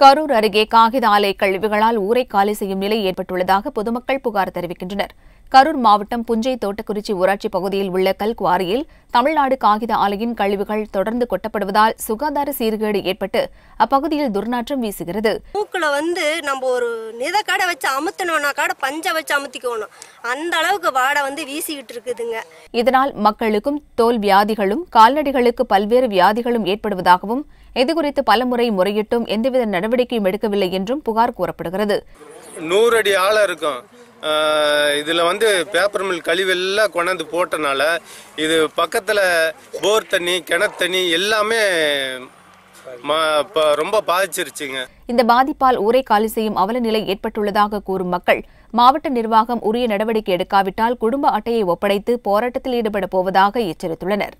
கரூர் அருகே காகித ஆலை கழிவுகளால் ஊரை காலி செய்யும் நிலை ஏற்பட்டுள்ளதாக பொதுமக்கள் புகார் தெரிவிக்கின்றனர் கரூர் மாவட்டம் புஞ்சை தோட்டக்குறிச்சி ஊராட்சி பகுதியில் உள்ள கல் குவாரியில் தமிழ்நாடு காகித ஆலையின் கழிவுகள் தொடர்ந்து கொட்டப்படுவதால் சுகாதார சீர்கேடு ஏற்பட்டு அப்பகுதியில் துர்நாற்றம் வீசுகிறது பூக்களை வந்து நம்ம ஒரு நித வச்சு அமுத்தணும்னா கடை பஞ்ச வச்சு அமுத்திக்கணும் அந்த அளவுக்கு வாடை வந்து வீசிக்கிட்டு இருக்குதுங்க இதனால் மக்களுக்கும் தோல் வியாதிகளும் கால்நடைகளுக்கு பல்வேறு வியாதிகளும் ஏற்படுவதாகவும் இதுகுறித்து பலமுறை முறையிட்டும் எந்தவித நடவடிக்கையும் எடுக்கவில்லை என்றும் புகார் கூறப்படுகிறது நூறு அடி ஆழம் இருக்கும் இதில் வந்து பேப்பர் மில் கழிவெல்லாம் கொண்டாந்து போட்டனால இது பக்கத்தில் போர் தண்ணி கிணத்தண்ணி எல்லாமே ரொம்ப பாதிச்சிருச்சுங்க இந்த பாதிப்பால் ஊரை காலி செய்யும் அவல நிலை ஏற்பட்டுள்ளதாக கூறும் மக்கள் மாவட்ட நிர்வாகம் உரிய நடவடிக்கை எடுக்காவிட்டால் குடும்ப அட்டையை ஒப்படைத்து போராட்டத்தில் ஈடுபட போவதாக எச்சரித்துள்ளனர்